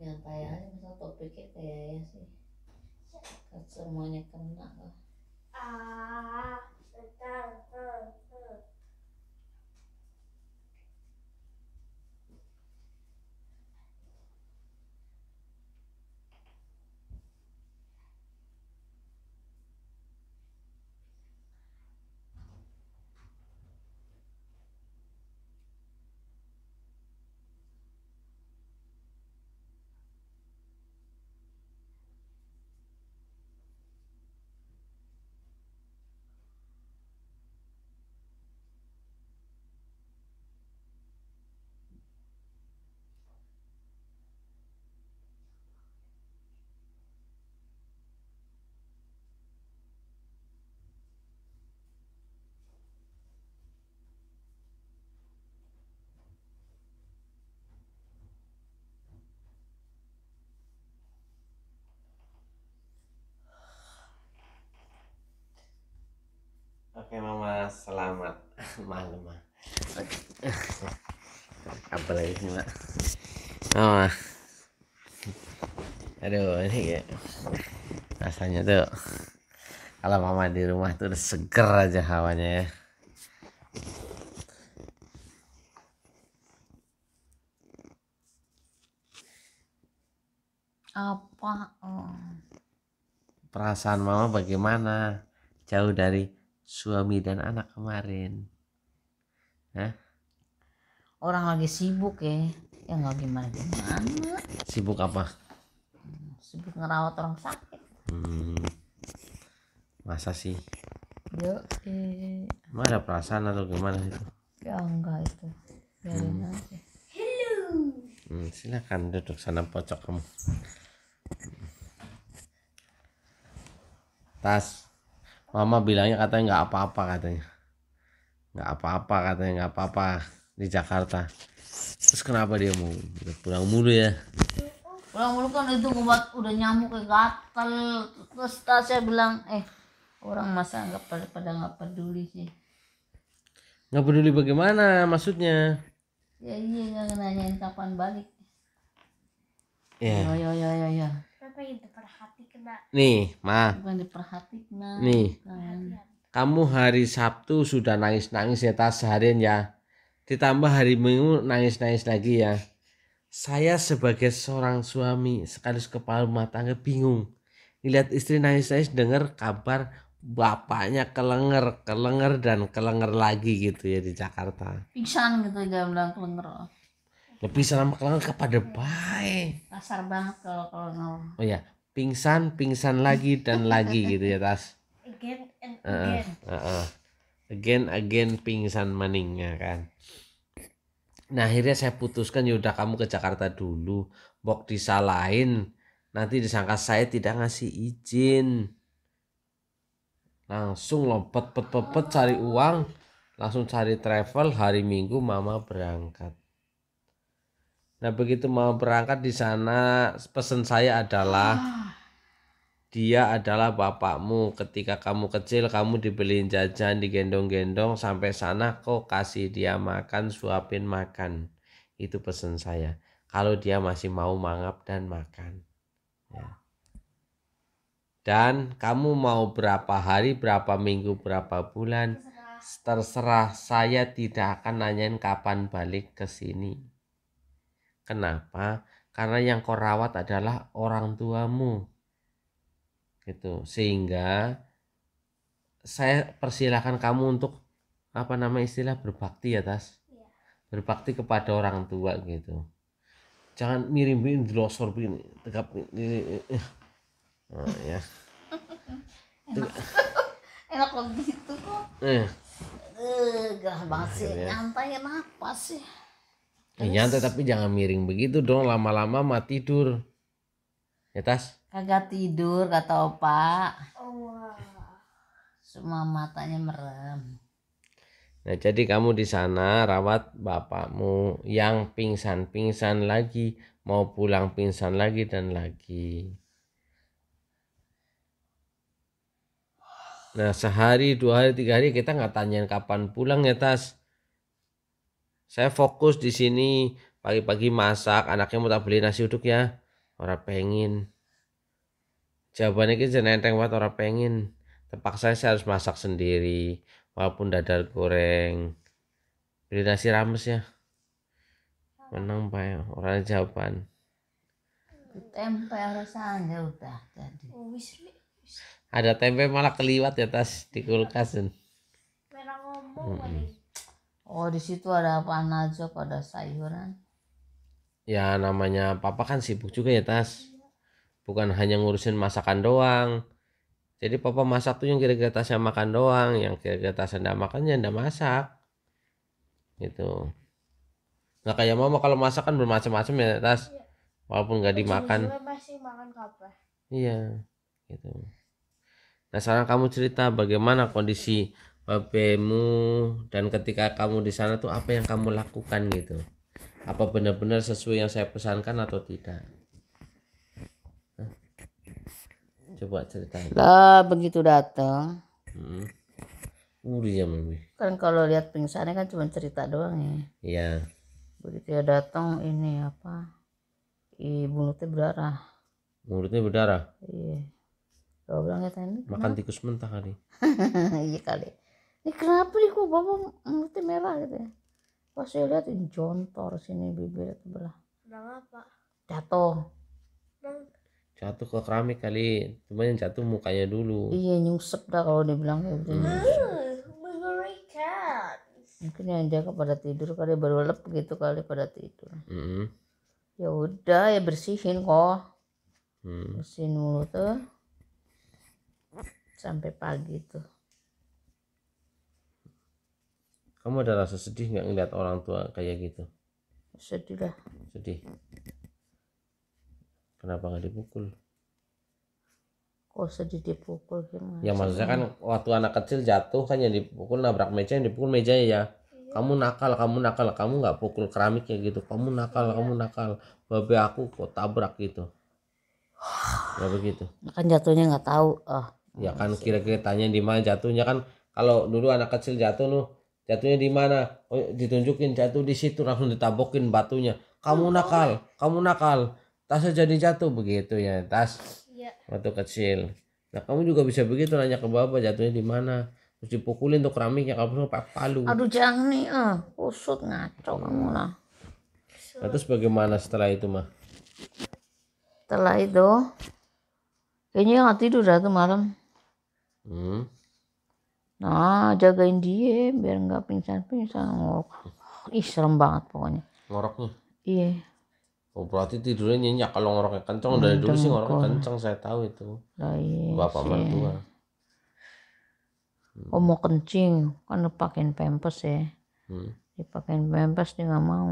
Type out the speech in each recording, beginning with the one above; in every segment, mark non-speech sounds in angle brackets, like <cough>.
penyampaiannya misal topiknya kayaknya sih semuanya kena lah ah malam <laughs> apa lagi sih mbak oh aduh ini ya rasanya tuh kalau mama di rumah tuh udah seger aja hawanya ya apa perasaan mama bagaimana jauh dari suami dan anak kemarin Hah? Orang lagi sibuk ya. Ya nggak gimana gimana. Sibuk apa? Sibuk ngerawat orang sakit. Hmm. Masa sih? Yo, eh. ada perasaan atau gimana itu? Ya enggak itu. Biarin hmm. aja. Hello. Hmm, silakan duduk sana pojok kamu. Tas. Mama bilangnya katanya nggak apa-apa katanya nggak apa-apa katanya nggak apa-apa di Jakarta terus kenapa dia mau pulang mulu ya pulang mulu kan itu obat udah nyamuk kayak gatal terus saya bilang eh orang masa nggak pada pada nggak peduli sih nggak peduli bagaimana maksudnya ya iya nggak iya, nanyain kapan balik ya yeah. ya ya ya ya, ya. nih mah bukan diperhatikan nih kamu hari Sabtu sudah nangis-nangis ya tas seharian ya. Ditambah hari Minggu nangis-nangis lagi ya. Saya sebagai seorang suami sekaligus kepala rumah tangga bingung. Lihat istri nangis-nangis dengar kabar bapaknya kelenger, kelenger dan kelenger lagi gitu ya di Jakarta. Pingsan gitu dia bilang kelenger lebih selama kelenger kepada baik kasar banget kalau kalau oh ya pingsan pingsan lagi dan lagi gitu ya tas again and again uh, uh, again again pingsan maningnya kan nah akhirnya saya putuskan yaudah kamu ke Jakarta dulu bok disalahin nanti disangka saya tidak ngasih izin langsung lompat pet pet, pet cari uang langsung cari travel hari minggu mama berangkat nah begitu mama berangkat di sana pesan saya adalah ah dia adalah bapakmu ketika kamu kecil kamu dibeliin jajan digendong-gendong sampai sana kok kasih dia makan suapin makan itu pesan saya kalau dia masih mau mangap dan makan ya. dan kamu mau berapa hari berapa minggu berapa bulan terserah saya tidak akan nanyain kapan balik ke sini kenapa karena yang kau rawat adalah orang tuamu gitu sehingga saya persilahkan kamu untuk apa nama istilah berbakti ya tas iya. berbakti kepada orang tua gitu jangan mirim-mirim dilosor begini tegap ini eh, nah, ya <laughs> enak, <laughs> enak gitu kok eh. eh gah banget ya. nyantai apa sih Terus. nyantai tapi jangan miring begitu dong lama-lama mati tidur ya tas kagak tidur kata opa oh. semua matanya merem nah jadi kamu di sana rawat bapakmu yang pingsan pingsan lagi mau pulang pingsan lagi dan lagi nah sehari dua hari tiga hari kita nggak tanyain kapan pulang ya tas saya fokus di sini pagi-pagi masak anaknya mau tak beli nasi uduk ya orang pengen jawabannya kita jangan buat orang pengen terpaksa saya harus masak sendiri walaupun dadar goreng beli nasi rames ya menang pak ya orang jawaban tempe ya udah tadi. Oh, ada tempe malah keliwat ya tas di kulkas oh di situ ada apa aja ada sayuran ya namanya papa kan sibuk juga ya tas bukan hanya ngurusin masakan doang jadi papa masak tuh yang kira-kira tasnya makan doang yang kira-kira tasnya ndak makannya ndak masak gitu Nah kayak mama kalau masak kan bermacam-macam ya tas iya. walaupun nggak dimakan masih kan makan kapal. iya gitu nah sekarang kamu cerita bagaimana kondisi papemu dan ketika kamu di sana tuh apa yang kamu lakukan gitu apa benar-benar sesuai yang saya pesankan atau tidak Coba ceritain. Lah begitu datang. Hmm. Uh, mami. Kan kalau lihat pingsannya kan cuma cerita doang ya. Iya. Begitu ya datang ini apa? I mulutnya berdarah. Mulutnya berdarah. Iya. Kalau bilang ya tadi. Makan tikus mentah kali. <laughs> iya kali. Ini kenapa nih kok bapak mulutnya merah gitu ya? Pas saya lihat ini jontor sini bibir sebelah. Bang apa? Jatuh jatuh ke keramik kali cuma yang jatuh mukanya dulu iya nyusep dah kalau dia bilang kayak gitu ah, mungkin yang jaga pada tidur kali baru lep gitu kali pada tidur mm-hmm. ya udah ya bersihin kok mm. bersihin mulu tuh sampai pagi tuh kamu ada rasa sedih nggak ngeliat orang tua kayak gitu sedih lah sedih Kenapa nggak dipukul? Kok sedih dipukul gimana? Ya maksudnya kan waktu anak kecil jatuh kan yang dipukul nabrak meja yang dipukul mejanya ya. Iya. Kamu nakal, kamu nakal, kamu nggak pukul keramik keramiknya gitu. Kamu nakal, iya. kamu nakal. Babe aku kok tabrak gitu. Ya begitu. Kan jatuhnya nggak tahu. Oh, ya kan kira-kira tanya di mana jatuhnya kan kalau dulu anak kecil jatuh nuh jatuhnya di mana oh, ditunjukin jatuh di situ langsung ditabokin batunya kamu iya. nakal kamu nakal tasnya jadi jatuh begitu ya tas ya. waktu kecil nah kamu juga bisa begitu nanya ke bapak jatuhnya di mana terus dipukulin tuh keramiknya kamu pakai palu aduh jangan nih ah kusut ngaco kamu lah nah, terus bagaimana setelah itu mah setelah itu kayaknya nggak tidur dah tuh malam hmm. nah jagain dia biar nggak pingsan pingsan ngorok ih serem banget pokoknya ngorok tuh iya Oh berarti tidurnya nyenyak kalau ngoroknya kencang dari dulu sih ngoroknya kencang saya tahu itu. Oh, iya, Bapak mertua. Hmm. Oh mau kencing kan dipakein pempes ya. Hmm. Dipakein pempes dia nggak mau.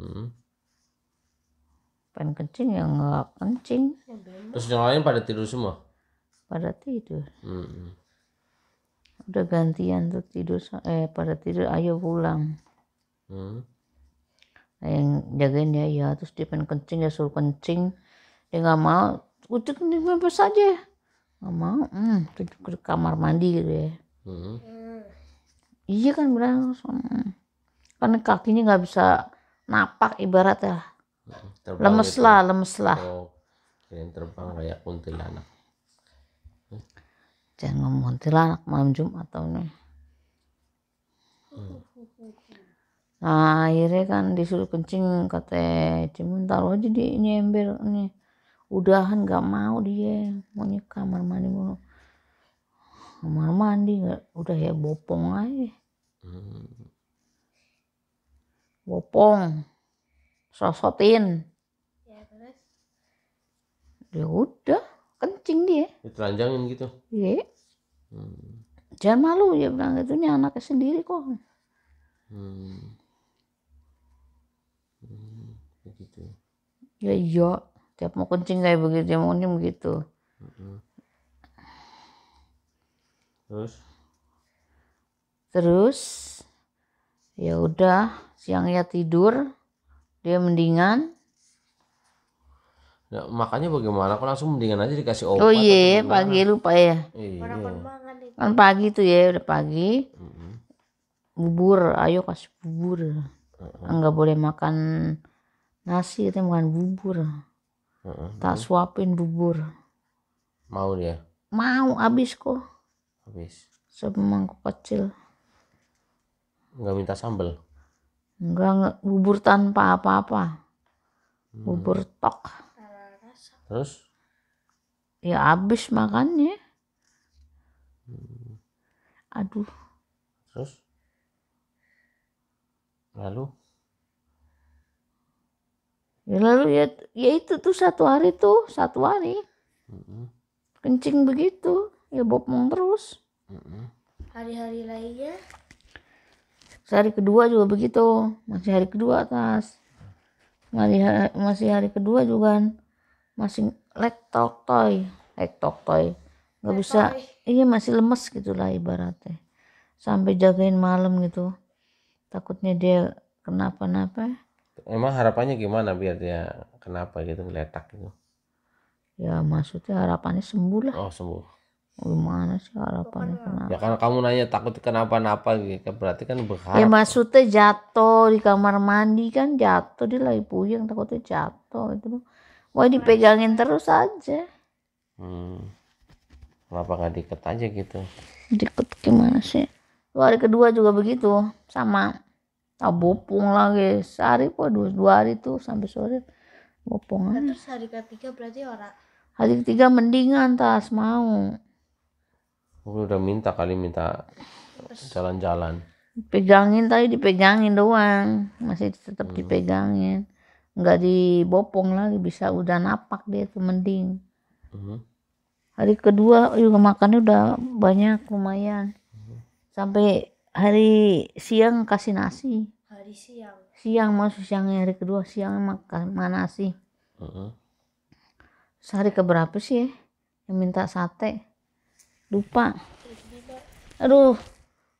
Hmm. Pengen kencing ya nggak kencing. Terus yang lain pada tidur semua? Pada tidur. Hmm. Udah gantian tuh tidur eh pada tidur ayo pulang. Hmm Nah, yang jagain dia ya terus dia pengen kencing ya suruh kencing dia nggak mau udah kencing apa saja, nggak mau hmm ke kamar mandi gitu ya hmm. iya kan bilang hmm. karena kakinya nggak bisa napak ibarat ya hmm, lemes gitu. lah lemes lah oh, yang terbang kayak kuntilanak hmm. jangan ngomong kuntilanak malam jumat atau ini hmm. Nah, akhirnya kan disuruh kencing kata cuman taruh aja di ini ember ini. Udahan nggak mau dia, maunya kamar mandi mulu. Kamar mandi nggak, udah ya bopong aja. Hmm. Bopong. Sosotin. Ya terus. Ya udah, kencing dia. Ditelanjangin gitu. Iya. Hmm. Jangan malu ya bilang itu nih anaknya sendiri kok. Hmm gitu ya iya tiap mau kencing kayak begitu ya mau kencing begitu terus terus ya udah siangnya tidur dia mendingan Nah, makanya bagaimana kok langsung mendingan aja dikasih obat. Oh iya, pagi lupa ya. Iya. Kan pagi tuh ya, udah pagi. Mm -hmm. Bubur, ayo kasih bubur. Mm -hmm. Enggak boleh makan nasi itu bukan bubur uh hmm tak suapin bubur mau dia mau habis kok habis semangkuk kecil nggak minta sambel nggak, nggak bubur tanpa apa-apa hmm. bubur tok terus ya habis makannya hmm. aduh terus lalu Ya, lalu ya, ya itu tuh satu hari tuh satu hari kencing begitu ya bopong terus. Hari-hari lainnya? hari kedua juga begitu masih hari kedua atas masih hari masih hari kedua juga kan masih lektok toy lektok toy nggak bisa iya masih lemes gitulah ibaratnya sampai jagain malam gitu takutnya dia kenapa-napa emang harapannya gimana biar dia kenapa gitu meletak gitu? Ya maksudnya harapannya sembuh lah. Oh sembuh. Gimana sih harapannya kenapa? Ya karena kamu nanya takut kenapa-napa gitu, berarti kan berharap. Ya maksudnya jatuh di kamar mandi kan jatuh dia lagi puyeng takutnya jatuh itu. Wah dipegangin terus aja. Hmm. Kenapa nggak diket aja gitu? Diket gimana sih? Lu hari kedua juga begitu, sama tak lah lagi sehari kok dua, dua hari tuh sampai sore bopong nah, terus hari ketiga berarti orang hari ketiga mendingan tas mau aku udah minta kali minta jalan-jalan. Pegangin tadi dipegangin doang, masih tetap hmm. dipegangin. Nggak dibopong lagi, bisa udah napak dia tuh mending. Hmm. Hari kedua juga makannya udah banyak lumayan. Hmm. Sampai hari siang kasih nasi hari siang siang masuk siang hari kedua siang makan mana sih uh-huh. sehari keberapa sih ya? yang minta sate lupa aduh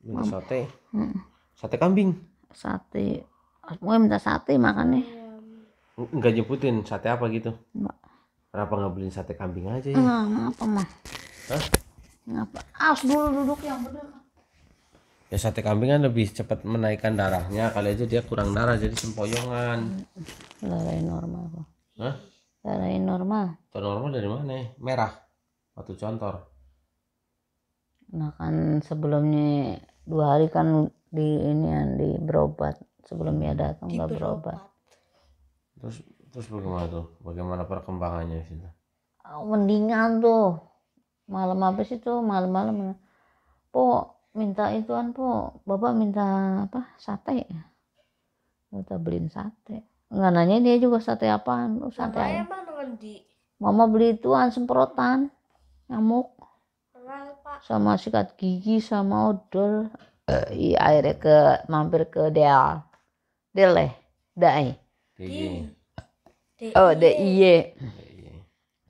minta sate hmm. sate kambing sate mau minta sate makannya nggak nyebutin sate apa gitu Enggak. kenapa nggak beli sate kambing aja ya Enggak, ngapa mah Hah? ngapa harus dulu duduk yang benar ya sate kambing kan lebih cepat menaikkan darahnya kali aja dia kurang darah jadi sempoyongan Darahnya normal kok Hah? normal Tuh normal dari mana nih? merah waktu contor nah kan sebelumnya dua hari kan di ini yang di berobat sebelumnya datang udah berobat terus terus bagaimana tuh bagaimana perkembangannya sih mendingan tuh malam apa sih tuh malam-malam po minta ituan po bapak minta apa sate ya? minta beliin sate nggak nanya dia juga sate apaan lu oh, sate apa mama beli ituan semprotan nyamuk sama sikat gigi sama odol uh, iya akhirnya ke mampir ke Del Del eh Dai oh D iya.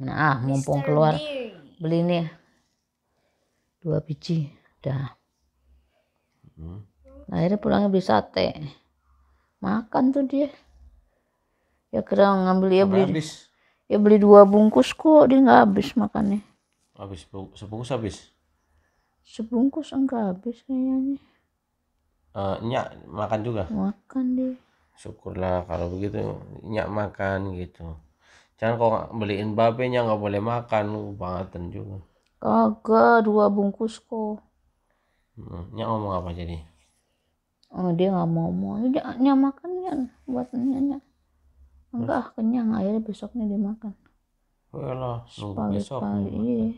nah mumpung keluar beli nih dua biji dah hmm. nah, akhirnya pulangnya beli sate makan tuh dia ya kira ngambil ya beli habis. ya beli dua bungkus kok dia nggak habis makannya habis sebungkus habis sebungkus enggak habis kayaknya uh, nyak makan juga makan deh syukurlah kalau begitu nyak makan gitu jangan kok beliin babenya nggak boleh makan lu bangetan juga kagak dua bungkus kok Nah, nyak ngomong apa jadi? Oh dia nggak mau mau, dia nyak makan ya buat nyak. Enggak kenyang akhirnya besoknya dimakan. Walah, oh, nunggu besok. Iya.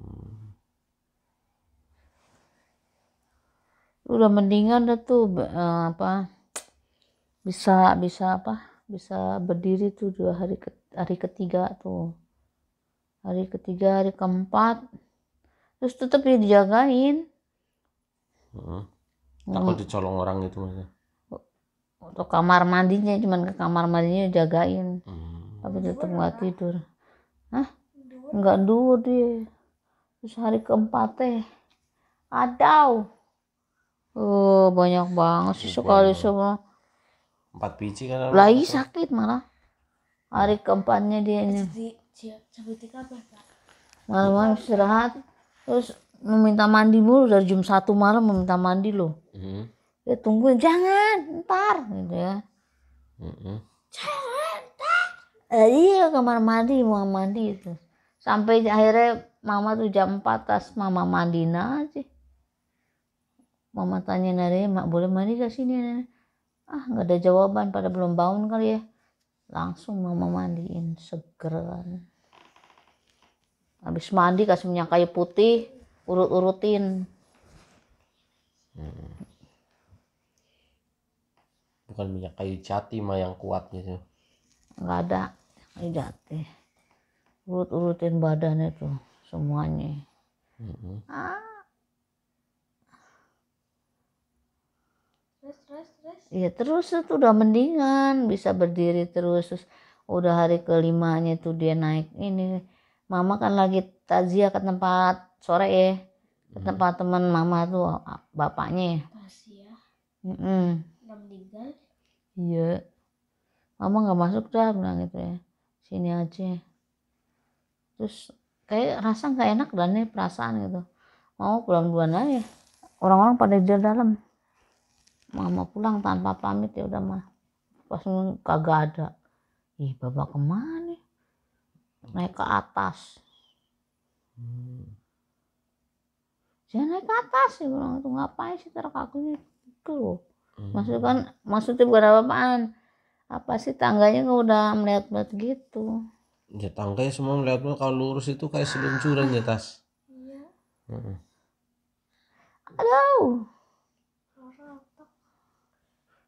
Hmm. Udah mendingan dah tuh uh, apa bisa bisa apa bisa berdiri tuh dua hari ke, hari ketiga tuh hari ketiga hari keempat terus tetap dia dijagain hmm. takut hmm. dicolong orang itu maksudnya untuk kamar mandinya cuman ke kamar mandinya jagain hmm. tapi tetap nggak tidur Hah? nggak tidur dia terus hari keempat teh adau oh banyak banget sih sekali semua empat biji kan lagi sakit malah hari keempatnya dia ini malam-malam istirahat terus meminta mandi mulu dari jam satu malam meminta mandi loh hmm. dia ya, tungguin jangan ntar gitu ya hmm. jangan ntar eh, iya kamar mandi mau mandi itu sampai akhirnya mama tuh jam empat tas mama mandi aja mama tanya nari mak boleh mandi ke sini nari? ah nggak ada jawaban pada belum bangun kali ya langsung mama mandiin seger habis mandi kasih minyak kayu putih urut-urutin hmm. bukan minyak kayu jati mah yang kuat gitu nggak ada kayu jati urut-urutin badannya tuh semuanya hmm. ah. terus terus ya terus itu udah mendingan bisa berdiri terus, terus udah hari kelimanya tuh dia naik ini mama kan lagi takziah ke tempat sore ya ke hmm. tempat teman mama tuh bapaknya ya mm -mm. iya mama nggak masuk dah bilang gitu ya sini aja terus kayak rasa nggak enak dan nih perasaan gitu Mama pulang duluan aja orang-orang pada di dalam mama pulang tanpa pamit ya udah mah pas kagak ada ih bapak kemana naik ke atas hmm. jangan naik ke atas sih bilang itu ngapain sih taruh kakinya gitu loh hmm. kan maksudnya berapa apa apaan apa sih tangganya nggak udah melihat melihat gitu ya tangganya semua melihat melihat kalau lurus itu kayak seluncuran ya tas iya hmm. aduh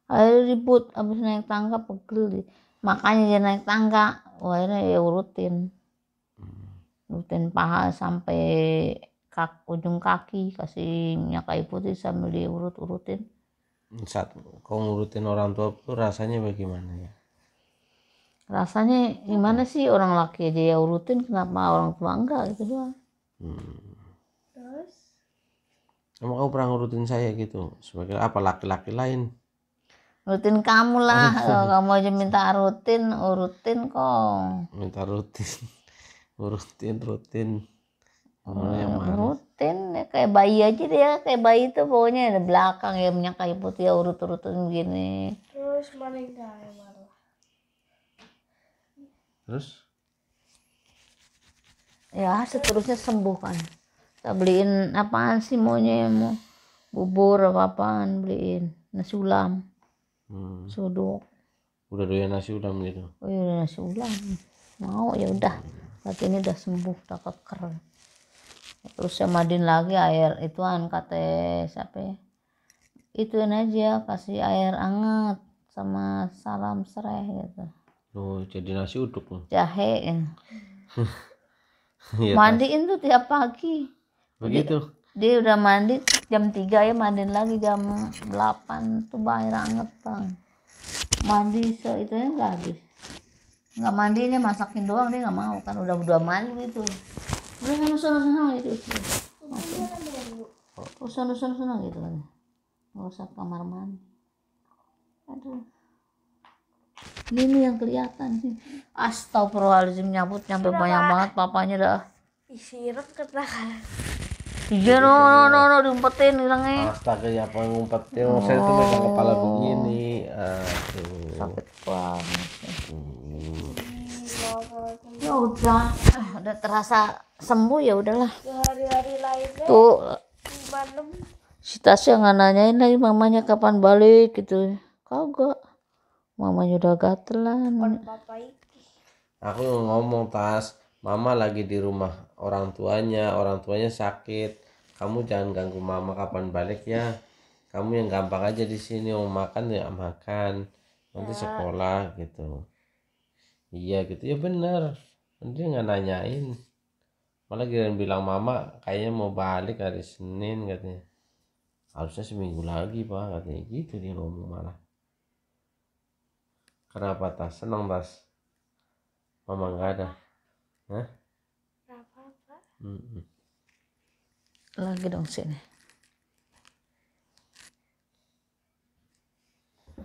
Ayo ribut, abis naik tangga pegel deh makanya dia naik tangga akhirnya ya urutin hmm. urutin paha sampai kak, ujung kaki kasih minyak kayu putih sambil diurut-urutin saat kau ngurutin orang tua tuh rasanya bagaimana ya rasanya gimana sih orang laki aja ya urutin kenapa orang tua enggak gitu doang hmm. terus emang kau pernah ngurutin saya gitu sebagai apa laki-laki lain rutin kamu lah oh, kalau kamu aja minta rutin urutin kok minta rutin <laughs> urutin rutin hmm, rutin ya, kayak bayi aja dia ya. kayak bayi tuh pokoknya ada belakang ya minyak kayu putih ya urut urutin begini terus mana terus ya seterusnya sembuh kan kita beliin apaan sih maunya ya mau bubur apa apaan beliin nasi ulam hmm. suduk udah doyan nasi udah gitu oh iya nasi ulam mau ya udah berarti ini udah sembuh udah keker terus saya madin lagi air itu ituan kata siapa ya ituin aja kasih air hangat sama salam serai gitu oh jadi nasi uduk loh jahe ya. <laughs> Iya, mandiin tuh tiap pagi begitu dia udah mandi jam 3 ya mandiin lagi jam 8 tuh air anget bang mandi se itu ya nggak habis nggak mandi ini masakin doang dia nggak mau kan udah gitu. udah mandi itu udah usah sana sana gitu Masuk. usah sana sana gitu kan nggak usah kamar mandi aduh ini yang kelihatan sih astagfirullahaladzim nyambut nyampe banyak banget papanya dah isi ke tangan Iya no no no no diumpetin hilangnya. Astaga ya apa yang ngumpetin? Oh. Saya tuh megang oh. kepala begini. Aduh. Sakit banget. Iya. Ya udah, ah, udah terasa sembuh ya udahlah. Hari-hari lainnya. Tuh. Si Tasya nggak nanyain lagi mamanya kapan balik gitu. Kagak. Mamanya udah gatelan. Aku ngomong Tas, mama lagi di rumah orang tuanya orang tuanya sakit kamu jangan ganggu mama kapan balik ya kamu yang gampang aja di sini mau makan ya makan nanti ya. sekolah gitu iya gitu ya bener Nanti nggak nanyain malah kirain bilang mama kayaknya mau balik hari Senin katanya harusnya seminggu lagi pak katanya gitu dia ngomong malah kenapa tas senang tas mama nggak ada Hah? apa-apa. Lagi dong sini.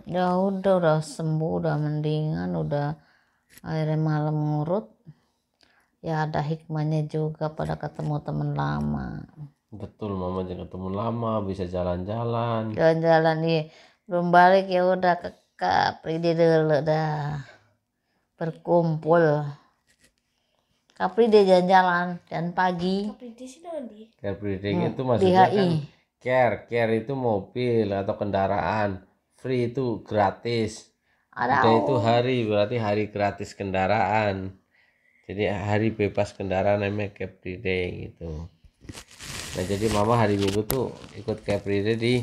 Ya udah udah sembuh, udah mendingan, udah akhirnya malam ngurut. Ya ada hikmahnya juga pada ketemu teman lama. Betul, mama jadi ketemu lama, bisa jalan-jalan. Jalan-jalan nih. Iya. Belum balik ya udah ke Kak dulu dah. Berkumpul. Kapride jalan-jalan dan pagi. day sih di. Capri day hmm, itu maksudnya DHI. kan care, care itu mobil atau kendaraan. Free itu gratis. Ada Udah itu hari berarti hari gratis kendaraan. Jadi hari bebas kendaraan namanya day gitu. Nah jadi mama hari minggu tuh ikut day di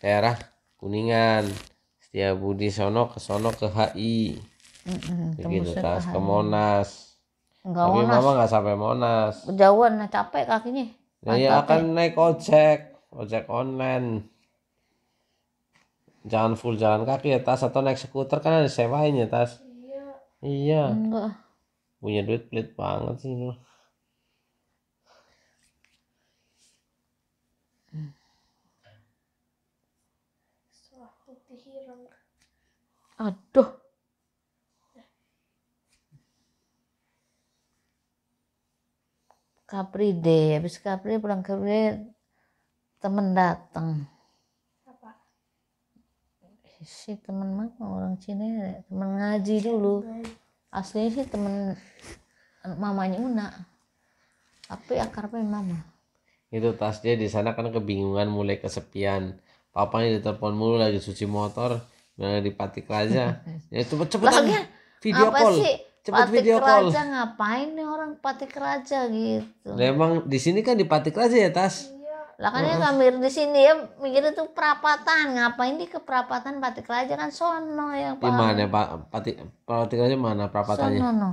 daerah Kuningan. Setia Budi sono ke sono ke HI. Mm -hmm, begitu ke Monas Enggak Tapi Monas. Mama nggak sampai Monas. Jauhan nah capek kakinya. nanti iya akan ya. naik ojek, ojek online. Jangan full jalan kaki ya tas atau naik skuter kan ada sewain ya tas. Iya. Iya. Enggak. Punya duit pelit banget sih lu. Aduh. Capri deh habis Capri pulang Capri temen datang si temen mah orang Cina ya, temen ngaji dulu aslinya sih temen mamanya Una tapi akarnya mama itu tasnya di sana kan kebingungan mulai kesepian papanya ditelepon mulu lagi cuci motor di patik aja <laughs> ya cepet cepetan video apa sih? cepet Patik video Raja, call. Raja ngapain nih orang Patik Raja gitu. Nah, emang di sini kan di Patik Raja ya Tas? Iya. Lah kan ya ngambil di sini ya mikir itu perapatan. Ngapain di ke perapatan Patik Raja kan sono yang Pak. Di mana Pak Patik Patik Raja mana perapatannya? Sono.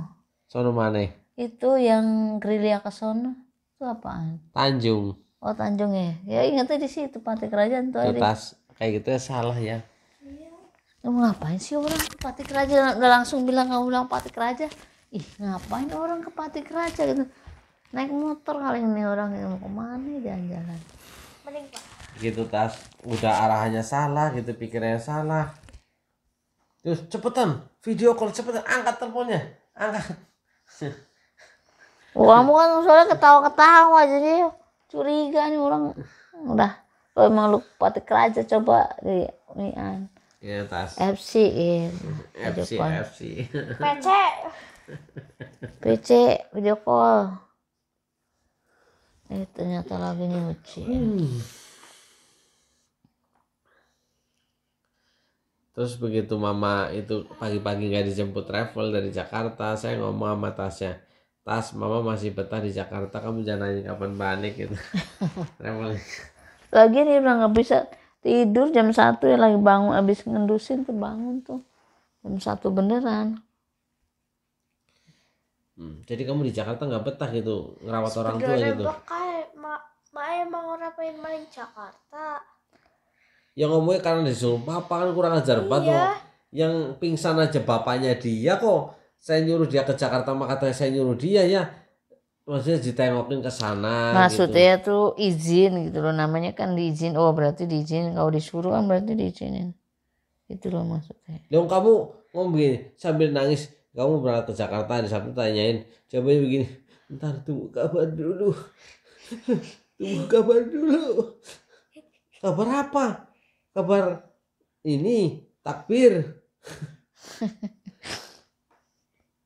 Sono mana? Itu yang gerilya ke sono. Itu apaan? Tanjung. Oh Tanjung ya. Ya ingatnya di situ Patik Raja tuh. Tas kayak gitu ya salah ya lu ngapain sih orang ke Patik Raja udah langsung bilang gak ulang Patik Raja ih ngapain orang ke Patik Raja gitu naik motor kali ini orang yang mau kemana ya jalan-jalan gitu tas udah arahannya salah gitu pikirnya salah terus cepetan video call cepetan angkat teleponnya angkat kamu <laughs> kan soalnya ketawa-ketawa jadi curiga nih orang udah kalau emang lu patik raja coba di nian Iya, tas. FC in. FC FC. PC. PC video call. Eh ternyata lagi nyuci. Hmm. Ya. Terus begitu mama itu pagi-pagi gak dijemput travel dari Jakarta, saya ngomong sama Tasnya, Tas, mama masih betah di Jakarta, kamu jangan nanya kapan balik gitu. <laughs> travel. Lagi nih udah nggak bisa tidur jam satu ya lagi bangun habis ngendusin tuh bangun tuh jam satu beneran hmm, jadi kamu di Jakarta nggak betah gitu ngerawat orang tua gitu bekal ma, ma emang orang pengen main Jakarta ya ngomongnya karena disuruh papa kan kurang ajar iya. banget yang pingsan aja bapaknya dia kok saya nyuruh dia ke Jakarta maka saya nyuruh dia ya maksudnya ditengokin ke sana maksudnya gitu. tuh izin gitu loh namanya kan diizin oh berarti diizin kalau disuruh kan berarti diizinin itu loh maksudnya dong kamu ngomong begini sambil nangis kamu berangkat ke Jakarta di Sabtu tanyain coba begini ntar tunggu kabar dulu tunggu kabar dulu kabar apa kabar ini takbir <laughs>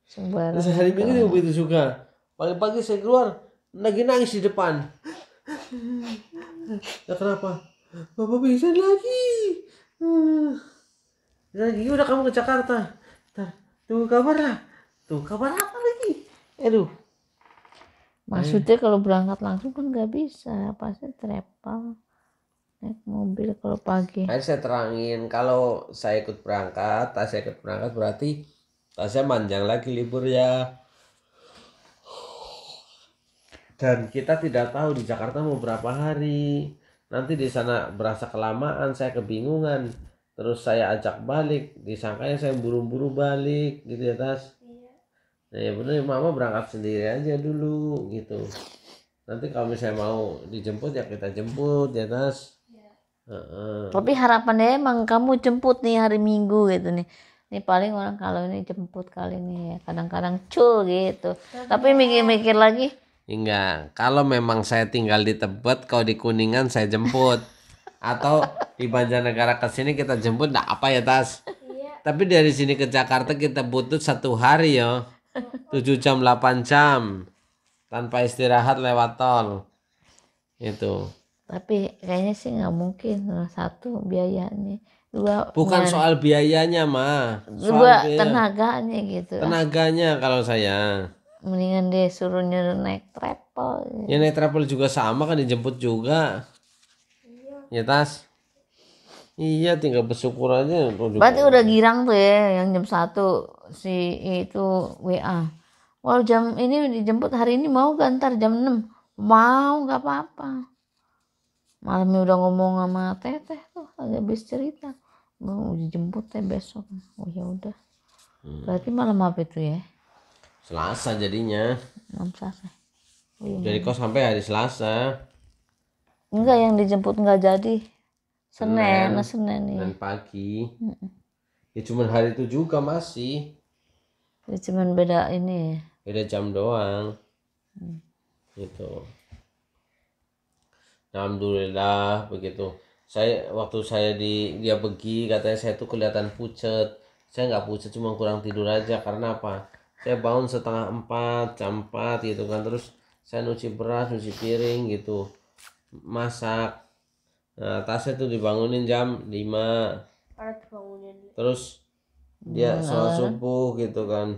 Sembarang. sehari hari minggu begitu suka Pagi-pagi saya keluar, lagi nangis di depan. Ya kenapa? Bapak bisa lagi. Eh, lagi udah kamu ke Jakarta. Ntar, tunggu kabar lah. Tunggu kabar apa lagi? Aduh. Maksudnya kalau berangkat langsung kan nggak bisa, pasti travel naik mobil kalau pagi. saya terangin kalau saya ikut berangkat, tas saya ikut berangkat berarti saya manjang lagi libur ya dan kita tidak tahu di Jakarta mau berapa hari nanti di sana berasa kelamaan saya kebingungan terus saya ajak balik disangkanya saya buru-buru balik gitu ya tas nah ya bener mama berangkat sendiri aja dulu gitu nanti kalau misalnya mau dijemput ya kita jemput ya tas uh -uh. tapi harapannya emang kamu jemput nih hari minggu gitu nih ini paling orang kalau ini jemput kali ini ya kadang-kadang cul gitu iya. tapi mikir-mikir lagi Enggak, kalau memang saya tinggal di Tebet, kalau di Kuningan saya jemput. Atau di Banjarnegara ke sini kita jemput, enggak apa ya Tas? Iya. Tapi dari sini ke Jakarta kita butuh satu hari ya. 7 jam, 8 jam. Tanpa istirahat lewat tol. Itu. Tapi kayaknya sih nggak mungkin nah, satu biayanya dua bukan soal biayanya Ma. soal dua biaya. tenaganya gitu tenaganya kalau saya mendingan dia suruh nyuruh naik travel ya naik travel juga sama kan dijemput juga iya. ya tas iya tinggal bersyukur aja oh, berarti udah girang tuh ya yang jam satu si itu WA Wow jam ini dijemput hari ini mau gak ntar jam 6 mau nggak apa-apa malamnya udah ngomong sama teteh tuh agak habis cerita mau dijemput teh ya besok oh ya udah hmm. berarti malam apa itu ya Selasa jadinya. Malam Selasa. Oh, iya. Dari sampai hari Selasa. Enggak yang dijemput enggak jadi. Senin, Senin, Senin ya. Dan pagi. Ya cuman hari itu juga masih. Ya cuman beda ini. Beda jam doang. Hmm. Gitu. Alhamdulillah begitu. Saya waktu saya di dia pergi katanya saya tuh kelihatan pucet. Saya nggak pucet cuma kurang tidur aja karena apa? saya bangun setengah empat jam empat gitu kan terus saya nuci beras nuci piring gitu masak nah tasnya tuh dibangunin jam lima terus dia iya. sholat subuh gitu kan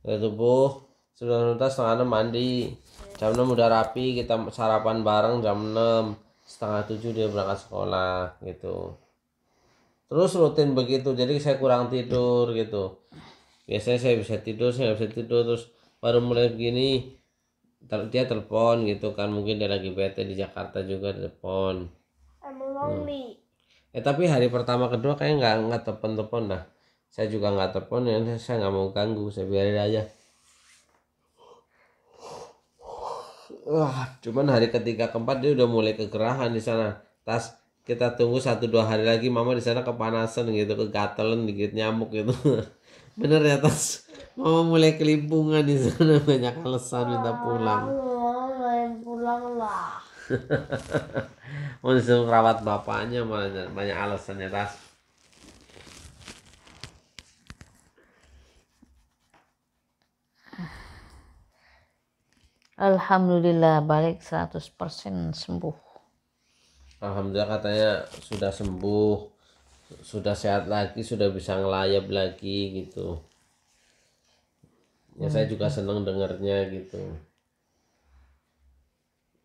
sholat subuh sudah nuntas setengah enam mandi jam enam udah rapi kita sarapan bareng jam enam setengah tujuh dia berangkat sekolah gitu terus rutin begitu jadi saya kurang tidur gitu biasanya saya bisa tidur saya bisa tidur terus baru mulai begini ter dia telepon gitu kan mungkin dia lagi bete di Jakarta juga telepon I'm lonely hmm. eh tapi hari pertama kedua kayak nggak nggak telepon telepon dah. saya juga nggak telepon ya saya nggak mau ganggu saya biarin aja Wah, cuman hari ketiga keempat dia udah mulai kegerahan di sana. Tas kita tunggu satu dua hari lagi mama di sana kepanasan gitu, kegatelan dikit nyamuk gitu. <laughs> bener ya tas mama mulai kelimpungan di sana <laughs> banyak alasan minta pulang mau pulang lah mau disuruh rawat bapaknya banyak banyak ya tas Alhamdulillah balik 100% sembuh. Alhamdulillah katanya sudah sembuh sudah sehat lagi sudah bisa ngelayap lagi gitu ya hmm. saya juga senang dengernya gitu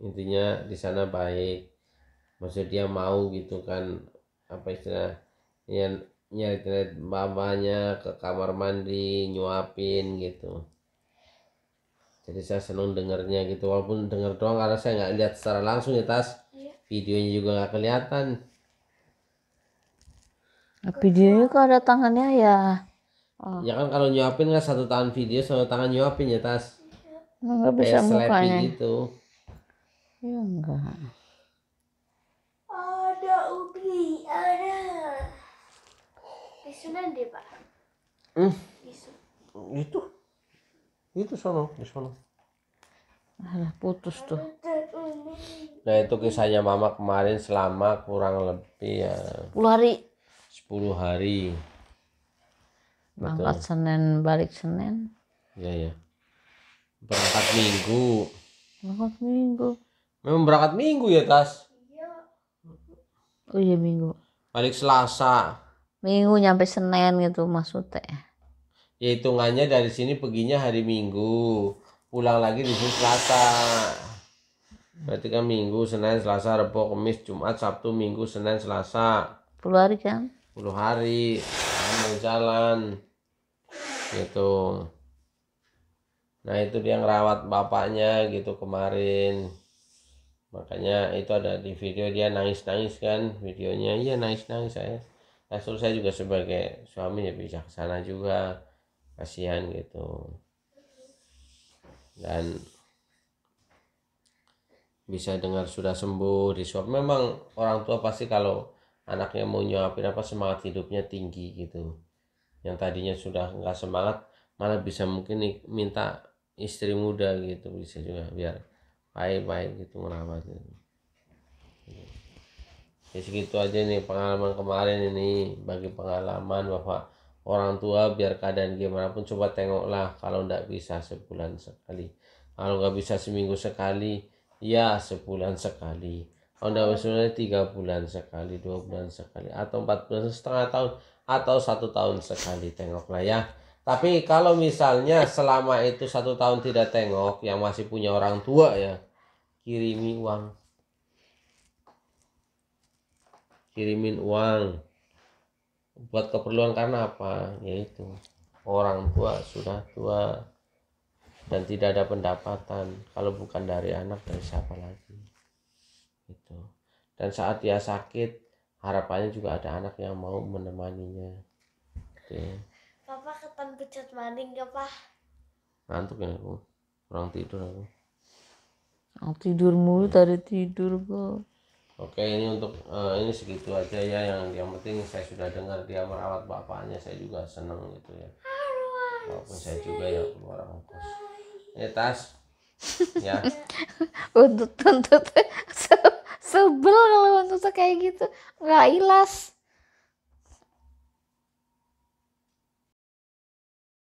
intinya di sana baik maksud dia mau gitu kan apa istilah yang nyari nyari mamanya ke kamar mandi nyuapin gitu jadi saya senang dengernya gitu walaupun dengar doang karena saya nggak lihat secara langsung ya tas iya. videonya juga nggak kelihatan ini kok ada tangannya ya oh. ya kan kalau nyuapin nggak satu tangan video satu tangan nyuapin ya tas nggak bisa mukanya gitu ya enggak ada ubi ada bisunan deh pak hmm. itu itu sono di sono Alah, putus tuh. Nah itu kisahnya mama kemarin selama kurang lebih ya. 10 hari. 10 hari berangkat Betul. Senin balik Senin ya ya berangkat Minggu berangkat Minggu memang berangkat Minggu ya Tas iya. oh iya Minggu balik Selasa Minggu nyampe Senin gitu maksudnya ya hitungannya dari sini perginya hari Minggu pulang lagi di sini Selasa berarti kan Minggu Senin Selasa Rabu Kamis Jumat Sabtu Minggu Senin Selasa 10 hari kan 10 hari mau jalan gitu nah itu dia ngerawat bapaknya gitu kemarin makanya itu ada di video dia nangis-nangis kan videonya iya nangis-nangis saya nah, saya juga sebagai suaminya ya bisa ke juga kasihan gitu dan bisa dengar sudah sembuh di suap memang orang tua pasti kalau anaknya mau nyuapin apa semangat hidupnya tinggi gitu yang tadinya sudah nggak semangat malah bisa mungkin nih minta istri muda gitu bisa juga biar baik-baik gitu merawat gitu. ya segitu aja nih pengalaman kemarin ini bagi pengalaman bahwa orang tua biar keadaan gimana pun coba tengoklah kalau ndak bisa sebulan sekali kalau nggak bisa seminggu sekali ya sebulan sekali Honda oh, Westminster tiga bulan sekali, dua bulan sekali, atau empat bulan setengah tahun, atau satu tahun sekali tengoklah ya. Tapi kalau misalnya selama itu satu tahun tidak tengok, yang masih punya orang tua ya, kirimi uang, kirimin uang buat keperluan karena apa? Yaitu orang tua sudah tua dan tidak ada pendapatan kalau bukan dari anak dari siapa lagi dan saat dia sakit harapannya juga ada anak yang mau menemaninya oke okay. papa ketan pecat maning gak ya, pak ngantuk ya aku kurang tidur aku aku tidur mulu hmm. tadi tidur kok oke okay, ini untuk uh, ini segitu aja ya yang yang penting saya sudah dengar dia merawat bapaknya saya juga seneng gitu ya walaupun saya juga ya keluar ongkos ini eh, tas ya <laughs> untuk tuntut sebel kalau hantu kayak gitu nggak ilas